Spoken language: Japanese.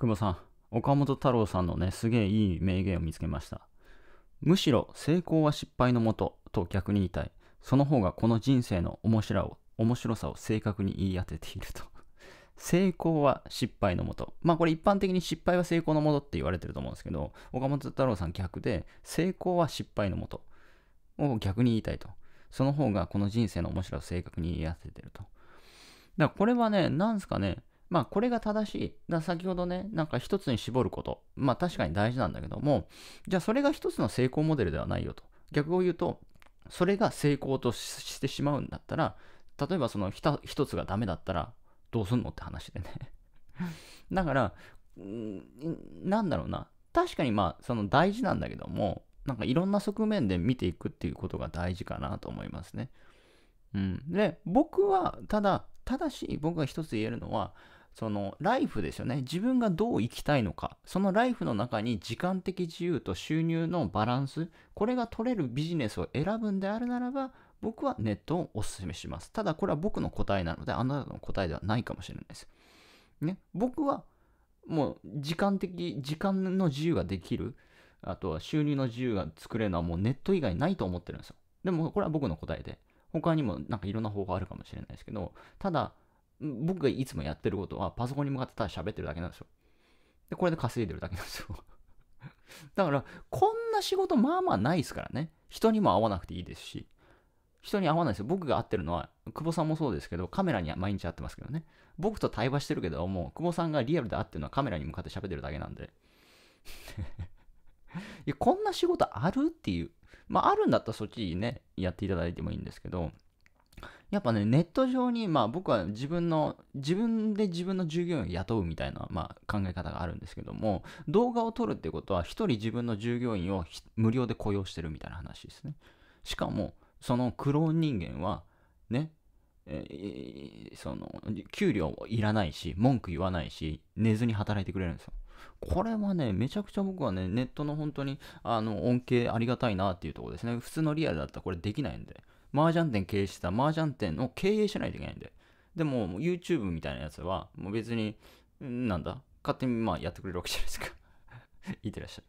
久保さん、岡本太郎さんのね、すげえいい名言を見つけました。むしろ成功は失敗のもとと逆に言いたい。その方がこの人生の面白を面白さを正確に言い当てていると。成功は失敗のもと。まあこれ一般的に失敗は成功のもとって言われてると思うんですけど、岡本太郎さん逆で、成功は失敗のもとを逆に言いたいと。その方がこの人生の面白さを正確に言い当ててると。だからこれはね、なんすかね、まあこれが正しい。だ先ほどね、なんか一つに絞ること。まあ確かに大事なんだけども、じゃあそれが一つの成功モデルではないよと。逆を言うと、それが成功としてしまうんだったら、例えばその一つがダメだったらどうすんのって話でね だから、なんだろうな。確かにまあその大事なんだけども、なんかいろんな側面で見ていくっていうことが大事かなと思いますね。うん。で、僕はただ、ただし僕が一つ言えるのは、そのライフですよね自分がどう生きたいのかそのライフの中に時間的自由と収入のバランスこれが取れるビジネスを選ぶんであるならば僕はネットをおすすめしますただこれは僕の答えなのであなたの答えではないかもしれないです、ね、僕はもう時間的時間の自由ができるあとは収入の自由が作れるのはもうネット以外ないと思ってるんですよでもこれは僕の答えで他にもなんかいろんな方法あるかもしれないですけどただ僕がいつもやってることは、パソコンに向かってただ喋ってるだけなんですよ。で、これで稼いでるだけなんですよ。だから、こんな仕事まあまあないですからね。人にも会わなくていいですし。人に会わないですよ。僕が会ってるのは、久保さんもそうですけど、カメラには毎日会ってますけどね。僕と対話してるけど、もう、久保さんがリアルで会ってるのはカメラに向かって喋ってるだけなんで。いやこんな仕事あるっていう。まあ、あるんだったらそっちね、やっていただいてもいいんですけど、やっぱね、ネット上に、まあ僕は自分の、自分で自分の従業員を雇うみたいな、まあ、考え方があるんですけども、動画を撮るってことは、1人自分の従業員を無料で雇用してるみたいな話ですね。しかも、そのクローン人間は、ね、えー、その、給料いらないし、文句言わないし、寝ずに働いてくれるんですよ。これはね、めちゃくちゃ僕はね、ネットの本当に、あの、恩恵ありがたいなっていうところですね。普通のリアルだったらこれできないんで。麻雀店経営してた麻雀店を経営しないといけないんで。でも、YouTube みたいなやつは、もう別に、なんだ、勝手にまあやってくれるわけじゃないですか いってらっしゃい。